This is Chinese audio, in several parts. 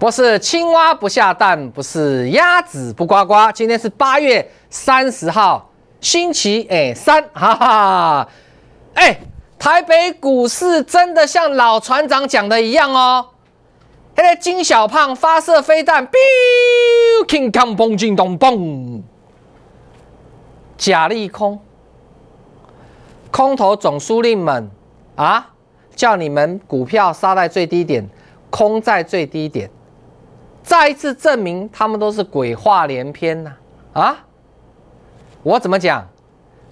不是青蛙不下蛋，不是鸭子不呱呱。今天是八月三十号，星期哎三，哈哈。哎，台北股市真的像老船长讲的一样哦。嘿，金小胖发射飞弹 b i o m boom boom boom boom，假利空，空头总司令们啊，叫你们股票杀在最低点，空在最低点。再一次证明他们都是鬼话连篇呐！啊，我怎么讲？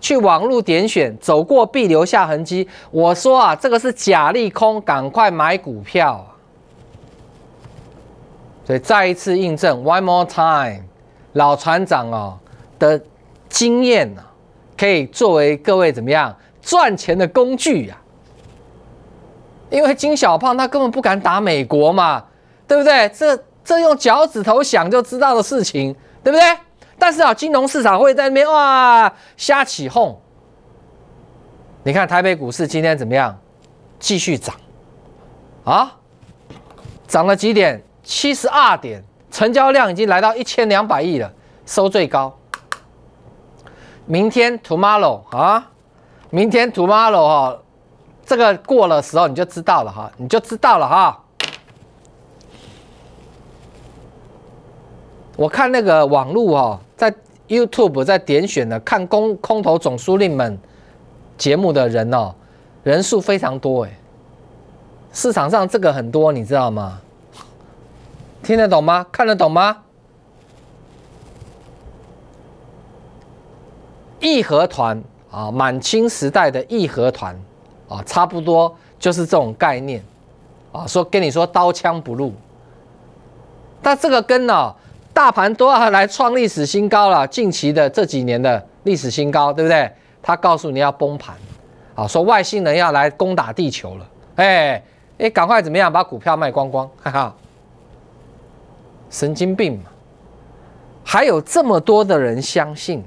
去网络点选，走过必留下痕迹。我说啊，这个是假利空，赶快买股票。所以再一次印证，one more time，老船长哦的经验啊，可以作为各位怎么样赚钱的工具啊。因为金小胖他根本不敢打美国嘛，对不对？这。这用脚趾头想就知道的事情，对不对？但是啊，金融市场会在那边哇瞎起哄。你看台北股市今天怎么样？继续涨啊，涨了几点？七十二点，成交量已经来到一千两百亿了，收最高。明天 tomorrow 啊，明天 tomorrow 哈，这个过了时候你就知道了哈，你就知道了哈。我看那个网络哦，在 YouTube 在点选的看空空头总司令们节目的人哦，人数非常多哎。市场上这个很多，你知道吗？听得懂吗？看得懂吗？义和团啊，满清时代的义和团啊，差不多就是这种概念啊，说跟你说刀枪不入，但这个跟呢？大盘都要来创历史新高了，近期的这几年的历史新高，对不对？他告诉你要崩盘，啊，说外星人要来攻打地球了，哎哎，赶快怎么样把股票卖光光，哈哈，神经病嘛！还有这么多的人相信，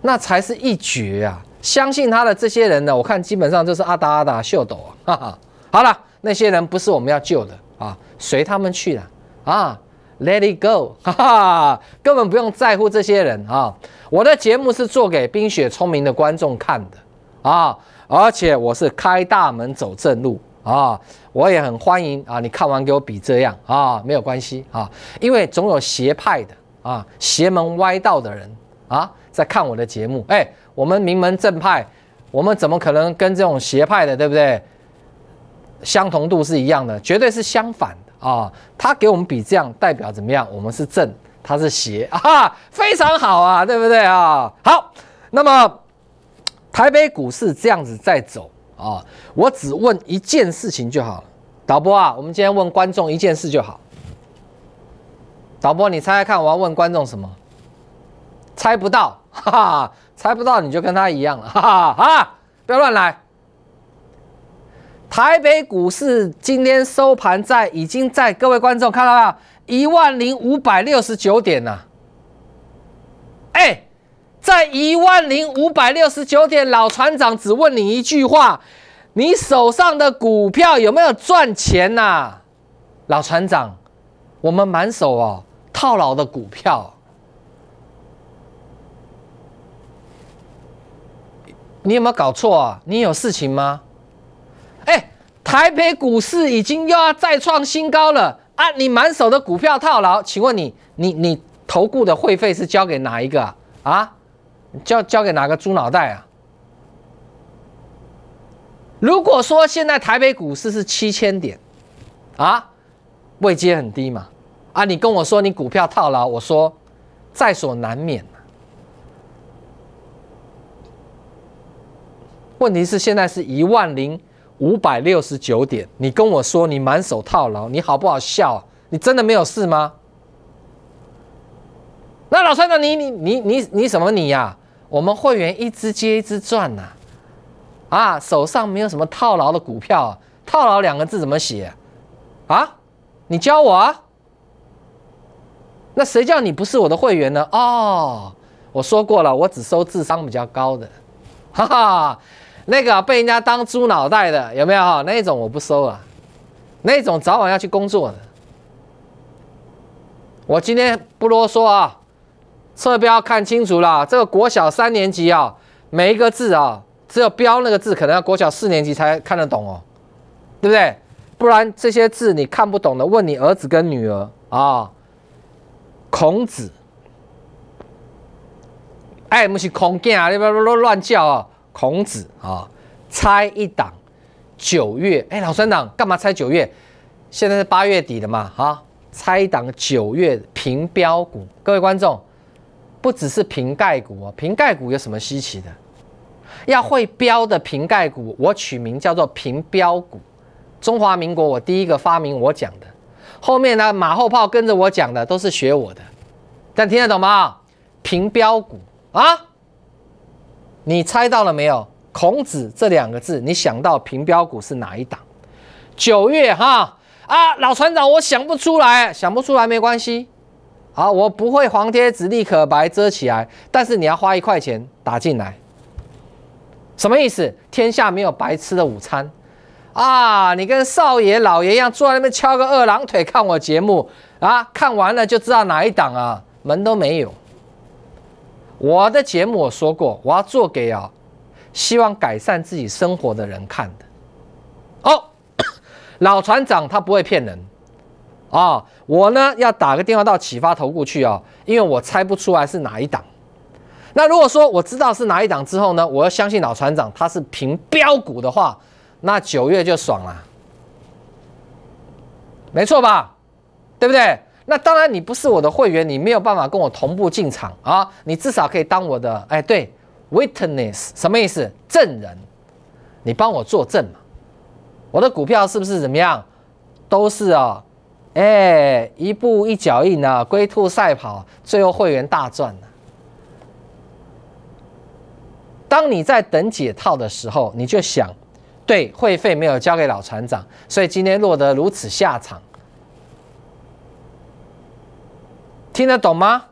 那才是一绝啊！相信他的这些人呢，我看基本上就是阿达阿达秀斗啊，哈哈，好了，那些人不是我们要救的啊，随他们去了啊。Let it go，哈哈，根本不用在乎这些人啊！我的节目是做给冰雪聪明的观众看的啊，而且我是开大门走正路啊，我也很欢迎啊！你看完给我比这样啊，没有关系啊，因为总有邪派的啊，邪门歪道的人啊，在看我的节目。哎，我们名门正派，我们怎么可能跟这种邪派的，对不对？相同度是一样的，绝对是相反。啊，他给我们比这样，代表怎么样？我们是正，他是邪 啊，非常好啊，对不对啊？好，那么台北股市这样子在走啊，我只问一件事情就好了。导播啊，我们今天问观众一件事就好。导播，你猜猜看，我要问观众什么？猜不到，哈哈，猜不到你就跟他一样了，哈哈哈，不要乱来。台北股市今天收盘在已经在各位观众看到没有？一万零五百六十九点呐！哎，在一万零五百六十九点，老船长只问你一句话：你手上的股票有没有赚钱呐？老船长，我们满手哦套牢的股票，你有没有搞错啊？你有事情吗？台北股市已经又要再创新高了啊！你满手的股票套牢，请问你，你你投顾的会费是交给哪一个啊？啊，交交给哪个猪脑袋啊？如果说现在台北股市是七千点，啊，位阶很低嘛，啊，你跟我说你股票套牢，我说在所难免。问题是现在是一万零。五百六十九点，你跟我说你满手套牢，你好不好笑？你真的没有事吗？那老三那你你你你你什么你呀？我们会员一只接一只赚呐，啊，手上没有什么套牢的股票，套牢两个字怎么写啊？你教我啊？那谁叫你不是我的会员呢？哦，我说过了，我只收智商比较高的，哈哈。那个被人家当猪脑袋的有没有？那种我不收啊，那种早晚要去工作的。我今天不啰嗦啊，字标看清楚了，这个国小三年级啊，每一个字啊，只有标那个字，可能要国小四年级才看得懂哦，对不对？不然这些字你看不懂的，问你儿子跟女儿啊。孔子，哎，不是孔啊，你不要乱叫啊。孔子啊，猜一档，九月，哎，老三党干嘛猜九月？现在是八月底了嘛，哈，猜一档九月平标股，各位观众，不只是平盖股啊，瓶盖股有什么稀奇的？要会标的平盖股，我取名叫做平标股。中华民国我第一个发明，我讲的，后面呢马后炮跟着我讲的都是学我的，但听得懂吗？平标股啊？你猜到了没有？孔子这两个字，你想到平标股是哪一档？九月哈啊，老船长，我想不出来，想不出来没关系。好，我不会黄贴子立刻白遮起来，但是你要花一块钱打进来。什么意思？天下没有白吃的午餐啊！你跟少爷老爷一样坐在那边翘个二郎腿看我节目啊，看完了就知道哪一档啊，门都没有。我的节目我说过，我要做给啊希望改善自己生活的人看的。哦，老船长他不会骗人啊！我呢要打个电话到启发投顾去啊，因为我猜不出来是哪一档。那如果说我知道是哪一档之后呢，我要相信老船长他是评标股的话，那九月就爽了，没错吧？对不对？那当然，你不是我的会员，你没有办法跟我同步进场啊！你至少可以当我的哎，对，witness，什么意思？证人，你帮我作证嘛！我的股票是不是怎么样？都是哦，哎，一步一脚印啊，龟兔赛跑，最后会员大赚当你在等解套的时候，你就想，对，会费没有交给老船长，所以今天落得如此下场。听得懂吗？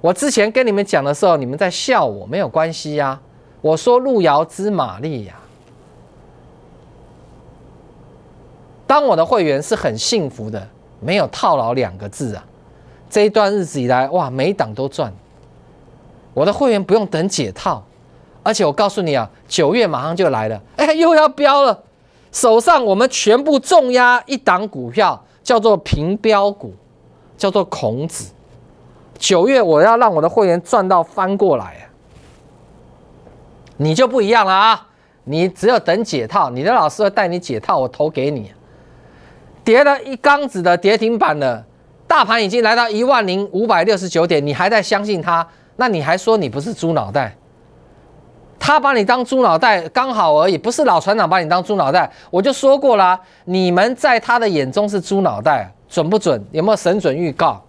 我之前跟你们讲的时候，你们在笑我，没有关系呀。我说“路遥知马力呀”，当我的会员是很幸福的，没有套牢两个字啊。这一段日子以来，哇，每一档都赚。我的会员不用等解套，而且我告诉你啊，九月马上就来了，哎，又要标了。手上我们全部重压一档股票，叫做平标股。叫做孔子。九月，我要让我的会员赚到翻过来你就不一样了啊！你只有等解套，你的老师会带你解套，我投给你。跌了一缸子的跌停板了，大盘已经来到一万零五百六十九点，你还在相信他？那你还说你不是猪脑袋？他把你当猪脑袋刚好而已，不是老船长把你当猪脑袋。我就说过了，你们在他的眼中是猪脑袋。准不准？有没有神准预告，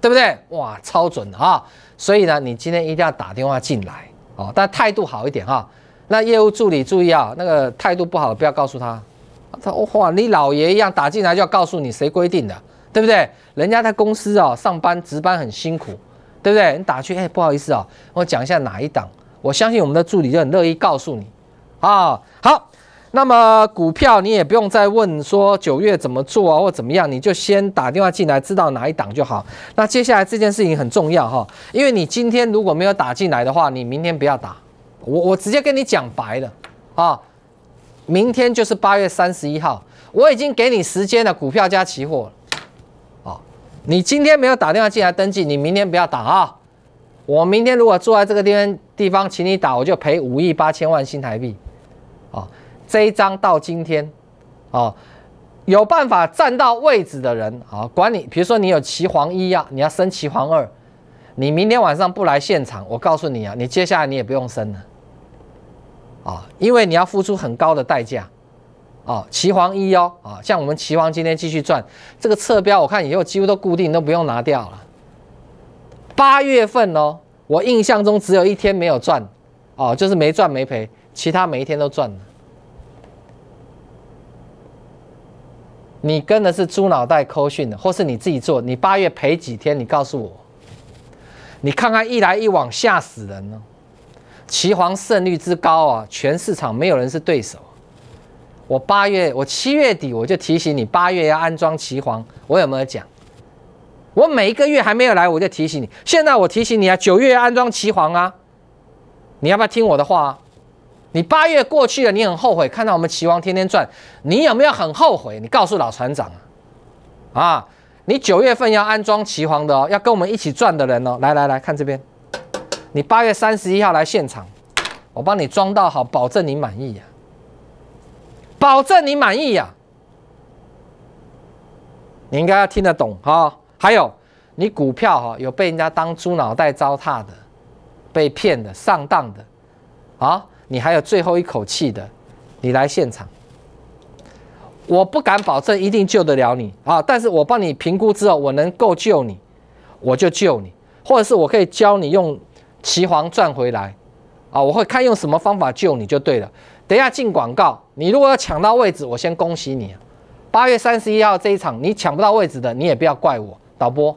对不对？哇，超准啊！所以呢，你今天一定要打电话进来哦。但态度好一点哈。那业务助理注意啊，那个态度不好，不要告诉他。他哇，你老爷一样打进来就要告诉你，谁规定的，对不对？人家在公司啊上班值班很辛苦，对不对？你打去，哎，不好意思啊，我讲一下哪一档。我相信我们的助理就很乐意告诉你。啊，好。那么股票你也不用再问说九月怎么做啊或怎么样，你就先打电话进来知道哪一档就好。那接下来这件事情很重要哈，因为你今天如果没有打进来的话，你明天不要打。我我直接跟你讲白了啊，明天就是八月三十一号，我已经给你时间了，股票加期货。啊，你今天没有打电话进来登记，你明天不要打啊。我明天如果坐在这个地方地方，请你打，我就赔五亿八千万新台币。这一张到今天，哦，有办法站到位置的人啊，管你，比如说你有棋皇一呀，你要升棋皇二，你明天晚上不来现场，我告诉你啊，你接下来你也不用升了，啊，因为你要付出很高的代价，哦，棋皇一哦，啊，像我们棋皇今天继续赚，这个侧标我看以后几乎都固定，都不用拿掉了。八月份哦，我印象中只有一天没有赚，哦，就是没赚没赔，其他每一天都赚了。你跟的是猪脑袋抠讯的，或是你自己做？你八月赔几天？你告诉我。你看看一来一往吓死人了。齐皇胜率之高啊，全市场没有人是对手。我八月，我七月底我就提醒你，八月要安装齐皇，我有没有讲？我每一个月还没有来，我就提醒你。现在我提醒你啊，九月要安装齐皇啊，你要不要听我的话？你八月过去了，你很后悔看到我们齐王天天赚，你有没有很后悔？你告诉老船长啊，啊，你九月份要安装齐王的哦，要跟我们一起赚的人哦，来来来看这边，你八月三十一号来现场，我帮你装到好，保证你满意呀，保证你满意呀，你应该要听得懂哈。还有你股票哈，有被人家当猪脑袋糟蹋的，被骗的，上当的，啊。你还有最后一口气的，你来现场。我不敢保证一定救得了你啊，但是我帮你评估之后，我能够救你，我就救你，或者是我可以教你用棋皇赚回来啊。我会看用什么方法救你就对了。等一下进广告，你如果要抢到位置，我先恭喜你。八月三十一号这一场你抢不到位置的，你也不要怪我。导播。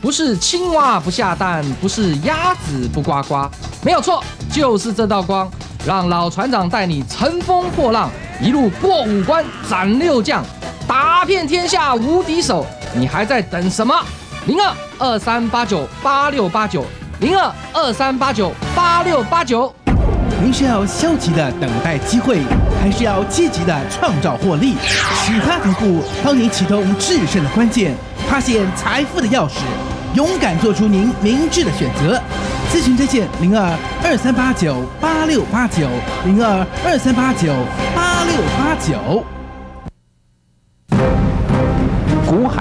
不是青蛙不下蛋，不是鸭子不呱呱，没有错，就是这道光，让老船长带你乘风破浪，一路过五关斩六将，打遍天下无敌手。你还在等什么？零二二三八九八六八九，零二二三八九八六八九。您是要消极的等待机会，还是要积极的创造获利？许他何故，帮你启动制胜的关键，发现财富的钥匙？勇敢做出您明智的选择，咨询热线零二二三八九八六八九零二二三八九八六八九。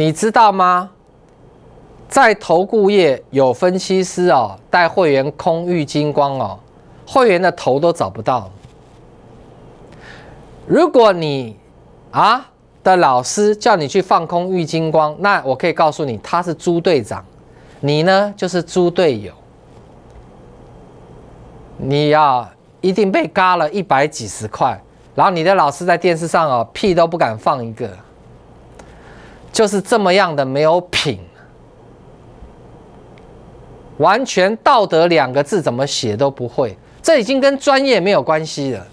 你知道吗？在投顾业有分析师哦，带会员空域金光哦，会员的头都找不到。如果你啊的老师叫你去放空域金光，那我可以告诉你，他是猪队长，你呢就是猪队友，你呀，一定被嘎了一百几十块，然后你的老师在电视上哦屁都不敢放一个。就是这么样的，没有品，完全道德两个字怎么写都不会，这已经跟专业没有关系了。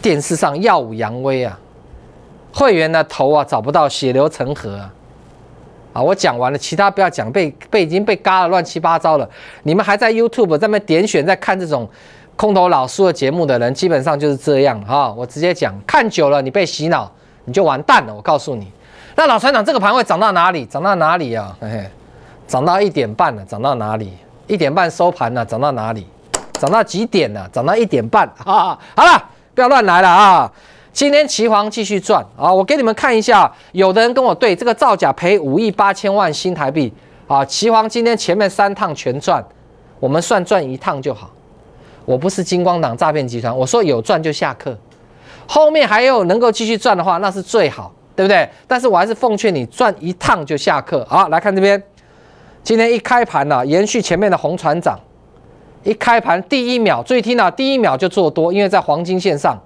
电视上耀武扬威啊，会员的头啊找不到，血流成河啊！啊，我讲完了，其他不要讲，被被已经被嘎了乱七八糟了。你们还在 YouTube 上面点选在看这种空头老师的节目的人，基本上就是这样哈。我直接讲，看久了你被洗脑，你就完蛋了。我告诉你。那老船长，这个盘位涨到哪里？涨到哪里啊？嘿嘿，涨到一点半了，涨到哪里？一点半收盘了，涨到哪里？涨到几点了？涨到一点半。好了，不要乱来了啊！今天齐黄继续赚啊！我给你们看一下，有的人跟我对这个造假赔五亿八千万新台币啊！齐黄今天前面三趟全赚，我们算赚一趟就好。我不是金光党诈骗集团，我说有赚就下课，后面还有能够继续赚的话，那是最好。对不对？但是我还是奉劝你，转一趟就下课。好，来看这边，今天一开盘呢，延续前面的红船长。一开盘第一秒，注意听啊，第一秒就做多，因为在黄金线上。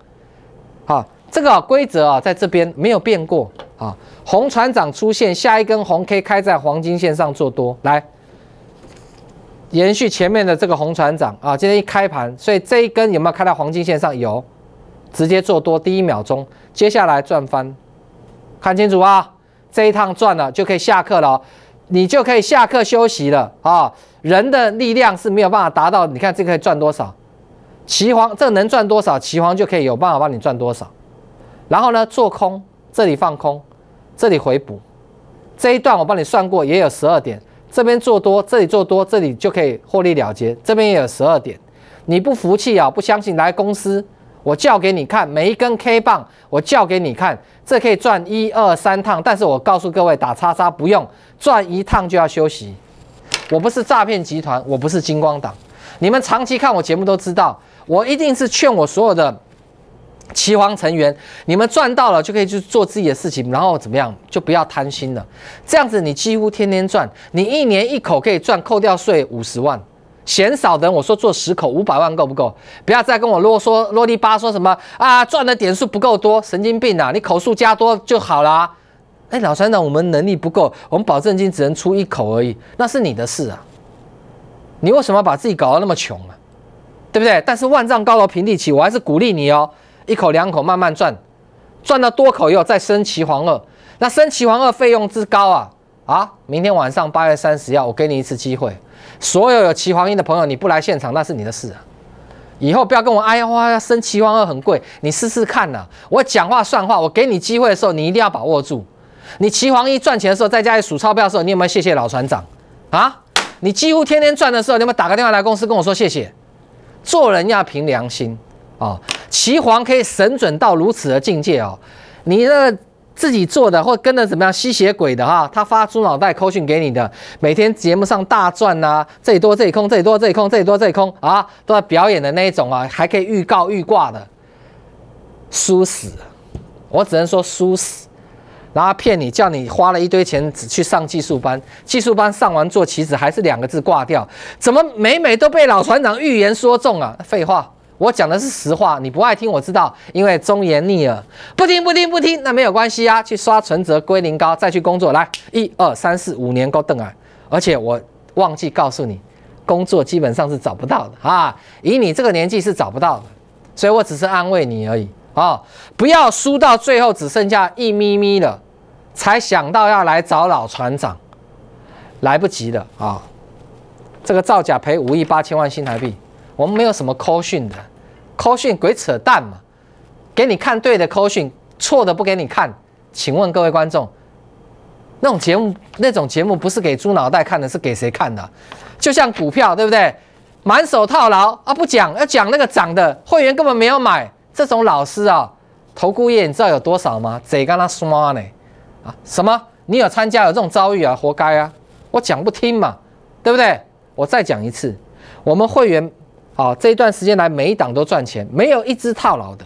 啊，这个规则啊，在这边没有变过啊。红船长出现，下一根红 K 开在黄金线上做多，来延续前面的这个红船长啊。今天一开盘，所以这一根有没有开到黄金线上？有，直接做多第一秒钟，接下来赚翻。看清楚啊！这一趟赚了就可以下课了哦，你就可以下课休息了啊！人的力量是没有办法达到。你看这个赚多少，齐黄这能赚多少，齐黄就可以有办法帮你赚多少。然后呢，做空这里放空，这里回补，这一段我帮你算过也有十二点。这边做多，这里做多，这里就可以获利了结，这边也有十二点。你不服气啊？不相信来公司。我叫给你看每一根 K 棒，我叫给你看，这可以转一二三趟。但是我告诉各位，打叉叉不用转一趟就要休息。我不是诈骗集团，我不是金光党。你们长期看我节目都知道，我一定是劝我所有的棋皇成员，你们赚到了就可以去做自己的事情，然后怎么样，就不要贪心了。这样子你几乎天天赚，你一年一口可以赚，扣掉税五十万。嫌少的，我说做十口五百万够不够？不要再跟我啰嗦啰里吧嗦什么啊，赚的点数不够多，神经病啊！你口数加多就好啦。哎，老三长，我们能力不够，我们保证金只能出一口而已，那是你的事啊。你为什么把自己搞得那么穷啊？对不对？但是万丈高楼平地起，我还是鼓励你哦，一口两口慢慢赚，赚到多口以后再升旗黄二，那升旗黄二费用之高啊！啊！明天晚上八月三十要我给你一次机会，所有有齐黄一的朋友，你不来现场那是你的事啊。以后不要跟我哎呀哇呀，升骑黄二很贵，你试试看呐。我讲话算话，我给你机会的时候，你一定要把握住。你齐黄一赚钱的时候，在家里数钞票的时候，你有没有谢谢老船长啊？你几乎天天赚的时候，你有没有打个电话来公司跟我说谢谢？做人要凭良心啊！骑黄可以神准到如此的境界哦，你的。自己做的或跟的怎么样？吸血鬼的哈，他发猪脑袋口讯给你的，每天节目上大赚呐，这里多这里空，这里多这里空，这里多这里空啊，都在表演的那一种啊，还可以预告预挂的，输死，我只能说输死，然后骗你叫你花了一堆钱只去上技术班，技术班上完做棋子还是两个字挂掉，怎么每每都被老船长预言说中啊？废话。我讲的是实话，你不爱听我知道，因为忠言逆耳。不听不听不听，那没有关系啊，去刷存折归零高，再去工作。来，一二三四五年高登啊！而且我忘记告诉你，工作基本上是找不到的啊，以你这个年纪是找不到的。所以我只是安慰你而已啊，不要输到最后只剩下一咪咪了，才想到要来找老船长，来不及了啊！这个造假赔五亿八千万新台币，我们没有什么苛训的。扣讯鬼扯淡嘛，给你看对的扣讯，错的不给你看。请问各位观众，那种节目那种节目不是给猪脑袋看的，是给谁看的？就像股票，对不对？满手套牢啊，不讲，要讲那个涨的会员根本没有买。这种老师啊，投顾业你知道有多少吗？贼干他刷呢啊？什么？你有参加有这种遭遇啊？活该啊！我讲不听嘛，对不对？我再讲一次，我们会员。好，这一段时间来每一档都赚钱，没有一只套牢的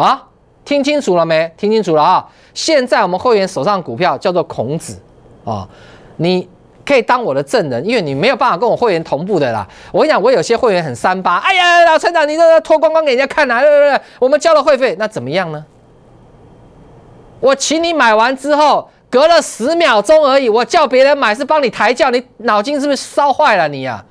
啊！听清楚了没？听清楚了啊！现在我们会员手上股票叫做孔子啊，你可以当我的证人，因为你没有办法跟我会员同步的啦。我跟你讲，我有些会员很三八，哎呀，老村长，你这脱光光给人家看啊！对对对，我们交了会费，那怎么样呢？我请你买完之后，隔了十秒钟而已，我叫别人买是帮你抬轿，你脑筋是不是烧坏了你呀？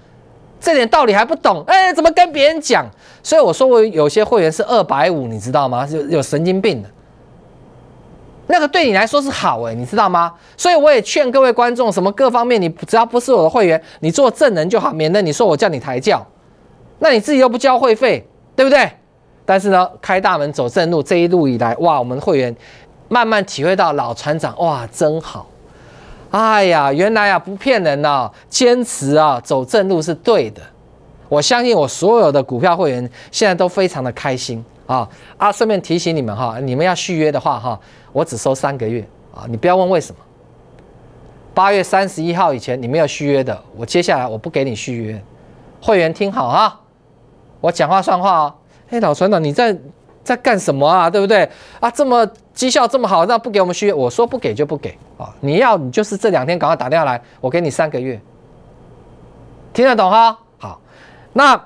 这点道理还不懂，哎，怎么跟别人讲？所以我说我有些会员是二百五，你知道吗？有有神经病的，那个对你来说是好哎，你知道吗？所以我也劝各位观众，什么各方面，你只要不是我的会员，你做正人就好，免得你说我叫你抬轿，那你自己又不交会费，对不对？但是呢，开大门走正路，这一路以来，哇，我们的会员慢慢体会到老船长，哇，真好。哎呀，原来啊不骗人呐，坚持啊走正路是对的。我相信我所有的股票会员现在都非常的开心啊啊！顺便提醒你们哈，你们要续约的话哈，我只收三个月啊，你不要问为什么。八月三十一号以前你们要续约的，我接下来我不给你续约。会员听好啊，我讲话算话哦。哎，老船长你在在干什么啊？对不对？啊，这么绩效这么好，那不给我们续约，我说不给就不给。啊！你要你就是这两天赶快打电话来，我给你三个月，听得懂哈？好，那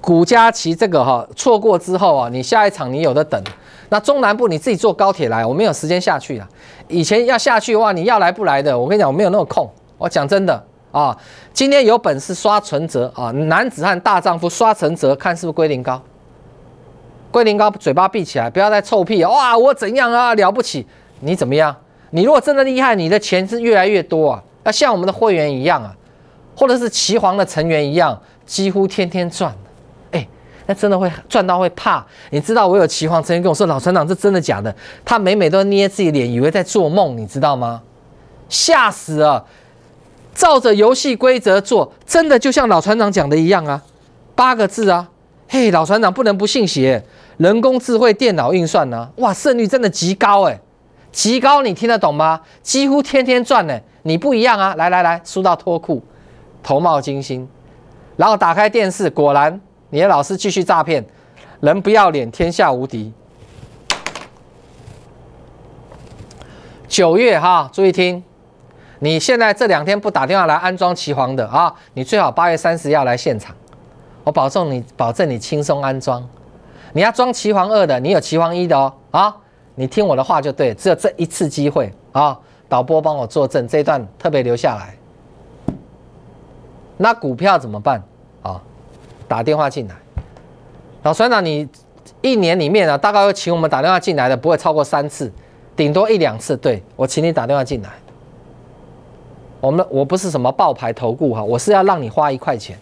古佳奇这个哈错过之后啊，你下一场你有的等。那中南部你自己坐高铁来，我没有时间下去了。以前要下去的话，你要来不来的？我跟你讲，我没有那么空。我讲真的啊，今天有本事刷存折啊，男子汉大丈夫刷存折，看是不是龟苓高。龟苓高，嘴巴闭起来，不要再臭屁哇！我怎样啊？了不起？你怎么样？你如果真的厉害，你的钱是越来越多啊！要像我们的会员一样啊，或者是棋皇的成员一样，几乎天天赚的。那真的会赚到会怕。你知道我有棋皇成员跟我说，老船长这真的假的？他每每都捏自己脸，以为在做梦，你知道吗？吓死了！照着游戏规则做，真的就像老船长讲的一样啊，八个字啊，嘿，老船长不能不信邪。人工智慧电脑运算呢，哇，胜率真的极高哎。极高，你听得懂吗？几乎天天赚呢，你不一样啊！来来来，输到脱裤，头冒金星，然后打开电视，果然你的老师继续诈骗，人不要脸，天下无敌。九月哈，注意听，你现在这两天不打电话来安装旗皇的啊，你最好八月三十要来现场，我保证你，保证你轻松安装。你要装齐皇二的，你有齐皇一的哦，啊。你听我的话就对，只有这一次机会啊！导播帮我作证，这段特别留下来。那股票怎么办啊？打电话进来，老船长，你一年里面呢，大概会请我们打电话进来的不会超过三次，顶多一两次。对我，请你打电话进来。我们我不是什么爆牌投顾哈，我是要让你花一块钱，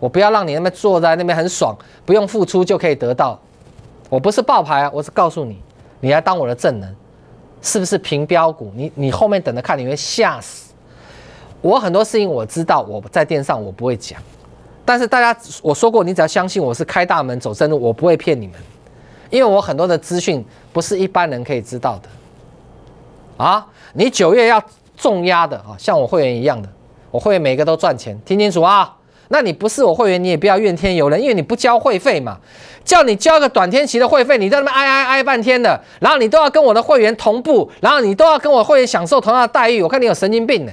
我不要让你那边坐在那边很爽，不用付出就可以得到。我不是爆牌啊，我是告诉你。你来当我的证人，是不是平标股？你你后面等着看，你会吓死。我很多事情我知道，我在电上我不会讲。但是大家我说过，你只要相信我是开大门走正路，我不会骗你们，因为我很多的资讯不是一般人可以知道的。啊，你九月要重压的啊，像我会员一样的，我会员每个都赚钱，听清楚啊。那你不是我会员，你也不要怨天尤人，因为你不交会费嘛，叫你交个短天期的会费，你在那边哀哀哀半天的，然后你都要跟我的会员同步，然后你都要跟我会员享受同样的待遇，我看你有神经病呢。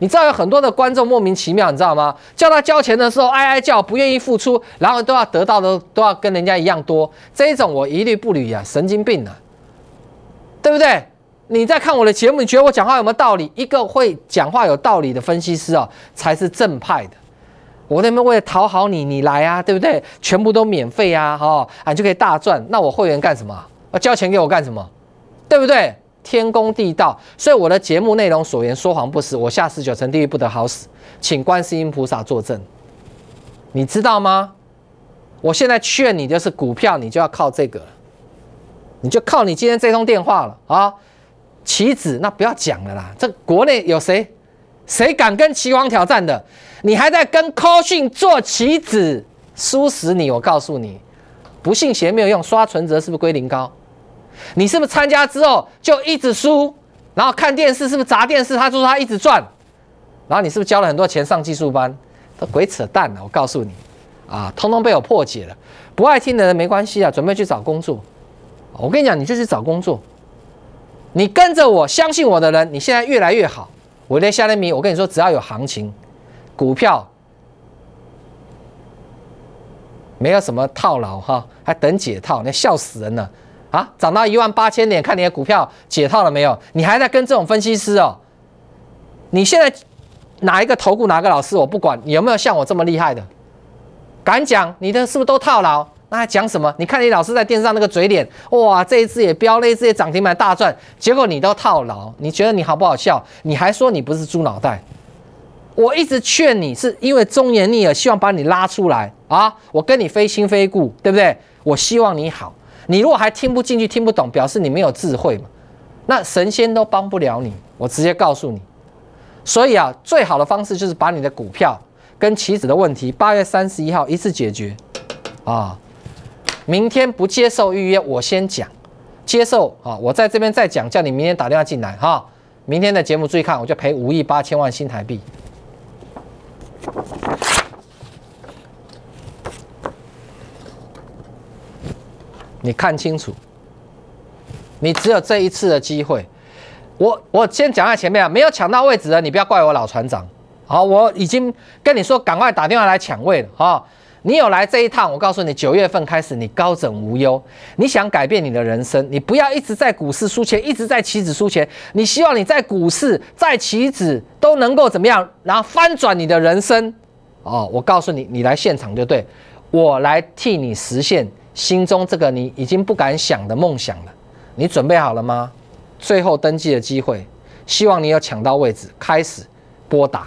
你知道有很多的观众莫名其妙，你知道吗？叫他交钱的时候哀哀叫不愿意付出，然后都要得到的都要跟人家一样多，这一种我一律不理啊，神经病啊，对不对？你在看我的节目，你觉得我讲话有没有道理？一个会讲话有道理的分析师啊，才是正派的。我那边为了讨好你，你来啊，对不对？全部都免费啊，哈，俺就可以大赚。那我会员干什么？要交钱给我干什么？对不对？天公地道，所以我的节目内容所言说谎不实，我下十九层地狱不得好死，请观世音菩萨作证，你知道吗？我现在劝你就是股票，你就要靠这个你就靠你今天这通电话了啊！棋子，那不要讲了啦，这国内有谁？谁敢跟棋王挑战的？你还在跟 Coon 做棋子，输死你！我告诉你，不信邪没有用。刷存折是不是归零高？你是不是参加之后就一直输？然后看电视是不是砸电视？他说他一直赚，然后你是不是交了很多钱上技术班？都鬼扯淡了！我告诉你，啊，通通被我破解了。不爱听的人没关系啊，准备去找工作。我跟你讲，你就去找工作。你跟着我相信我的人，你现在越来越好。我在下面迷，我跟你说，只要有行情，股票没有什么套牢哈，还等解套，你笑死人了啊！涨到一万八千点，看你的股票解套了没有？你还在跟这种分析师哦？你现在哪一个投顾哪个老师？我不管你有没有像我这么厉害的，敢讲你的是不是都套牢？那还讲什么？你看你老是在电视上那个嘴脸，哇！这一次也飙泪，这一次涨停板大赚，结果你都套牢。你觉得你好不好笑？你还说你不是猪脑袋？我一直劝你，是因为忠言逆耳，希望把你拉出来啊！我跟你非亲非故，对不对？我希望你好。你如果还听不进去、听不懂，表示你没有智慧嘛。那神仙都帮不了你。我直接告诉你，所以啊，最好的方式就是把你的股票跟棋子的问题，八月三十一号一次解决啊。明天不接受预约，我先讲，接受啊，我在这边再讲，叫你明天打电话进来哈。明天的节目注意看，我就赔五亿八千万新台币。你看清楚，你只有这一次的机会。我我先讲在前面啊，没有抢到位置的，你不要怪我老船长。好，我已经跟你说，赶快打电话来抢位了啊。你有来这一趟，我告诉你，九月份开始你高枕无忧。你想改变你的人生，你不要一直在股市输钱，一直在棋子输钱。你希望你在股市、在棋子都能够怎么样，然后翻转你的人生。哦，我告诉你，你来现场就对我来替你实现心中这个你已经不敢想的梦想了。你准备好了吗？最后登记的机会，希望你有抢到位置，开始拨打。